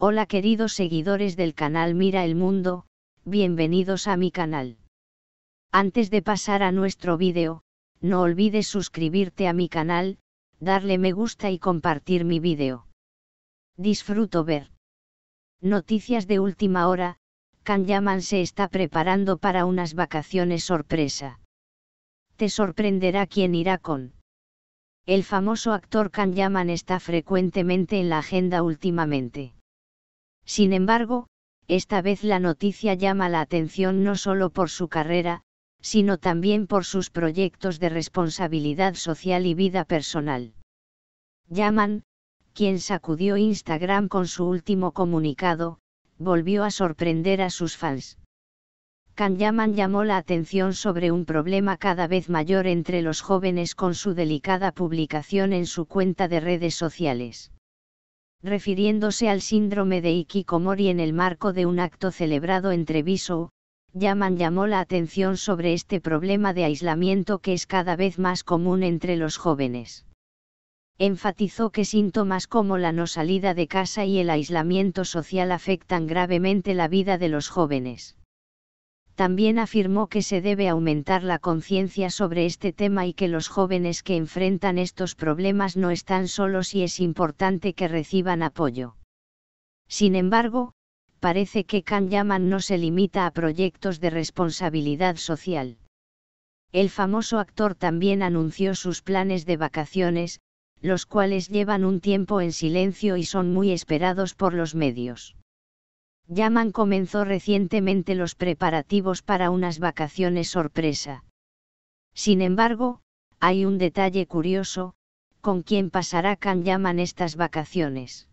Hola queridos seguidores del canal Mira el Mundo, bienvenidos a mi canal. Antes de pasar a nuestro vídeo, no olvides suscribirte a mi canal, darle me gusta y compartir mi vídeo. Disfruto ver. Noticias de última hora, Can Yaman se está preparando para unas vacaciones sorpresa. Te sorprenderá quién irá con. El famoso actor Can Yaman está frecuentemente en la agenda últimamente sin embargo, esta vez la noticia llama la atención no solo por su carrera, sino también por sus proyectos de responsabilidad social y vida personal. Yaman, quien sacudió Instagram con su último comunicado, volvió a sorprender a sus fans. Kan Yaman llamó la atención sobre un problema cada vez mayor entre los jóvenes con su delicada publicación en su cuenta de redes sociales refiriéndose al síndrome de Ikikomori en el marco de un acto celebrado entre Yaman llamó la atención sobre este problema de aislamiento que es cada vez más común entre los jóvenes. Enfatizó que síntomas como la no salida de casa y el aislamiento social afectan gravemente la vida de los jóvenes también afirmó que se debe aumentar la conciencia sobre este tema y que los jóvenes que enfrentan estos problemas no están solos y es importante que reciban apoyo. Sin embargo, parece que Kan Yaman no se limita a proyectos de responsabilidad social. El famoso actor también anunció sus planes de vacaciones, los cuales llevan un tiempo en silencio y son muy esperados por los medios. Yaman comenzó recientemente los preparativos para unas vacaciones sorpresa. Sin embargo, hay un detalle curioso, ¿con quién pasará Can Yaman estas vacaciones?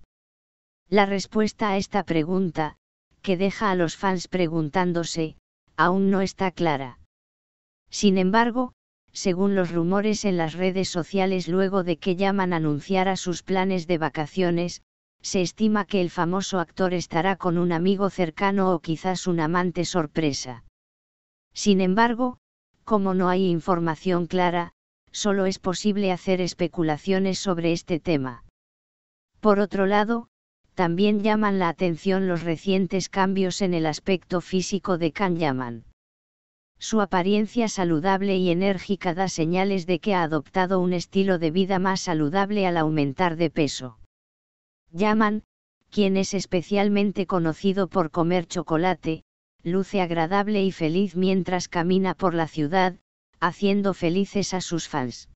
La respuesta a esta pregunta, que deja a los fans preguntándose, aún no está clara. Sin embargo, según los rumores en las redes sociales luego de que Yaman anunciara sus planes de vacaciones, se estima que el famoso actor estará con un amigo cercano o quizás un amante sorpresa. Sin embargo, como no hay información clara, solo es posible hacer especulaciones sobre este tema. Por otro lado, también llaman la atención los recientes cambios en el aspecto físico de Kan Yaman. Su apariencia saludable y enérgica da señales de que ha adoptado un estilo de vida más saludable al aumentar de peso. Yaman, quien es especialmente conocido por comer chocolate, luce agradable y feliz mientras camina por la ciudad, haciendo felices a sus fans.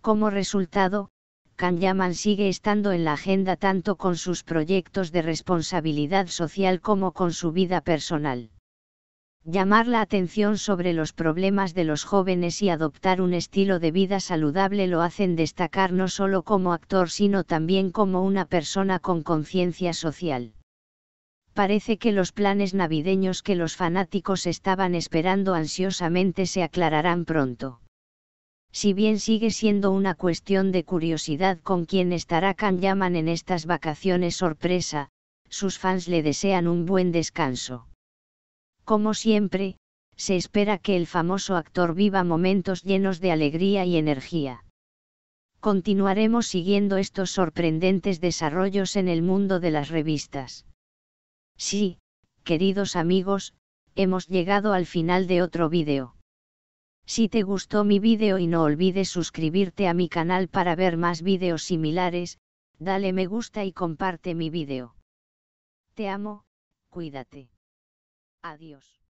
Como resultado, Kan Yaman sigue estando en la agenda tanto con sus proyectos de responsabilidad social como con su vida personal llamar la atención sobre los problemas de los jóvenes y adoptar un estilo de vida saludable lo hacen destacar no solo como actor sino también como una persona con conciencia social. Parece que los planes navideños que los fanáticos estaban esperando ansiosamente se aclararán pronto. Si bien sigue siendo una cuestión de curiosidad con quién estará Can Yaman en estas vacaciones sorpresa, sus fans le desean un buen descanso. Como siempre, se espera que el famoso actor viva momentos llenos de alegría y energía. Continuaremos siguiendo estos sorprendentes desarrollos en el mundo de las revistas. Sí, queridos amigos, hemos llegado al final de otro vídeo. Si te gustó mi vídeo y no olvides suscribirte a mi canal para ver más vídeos similares, dale me gusta y comparte mi vídeo. Te amo, cuídate. Adiós.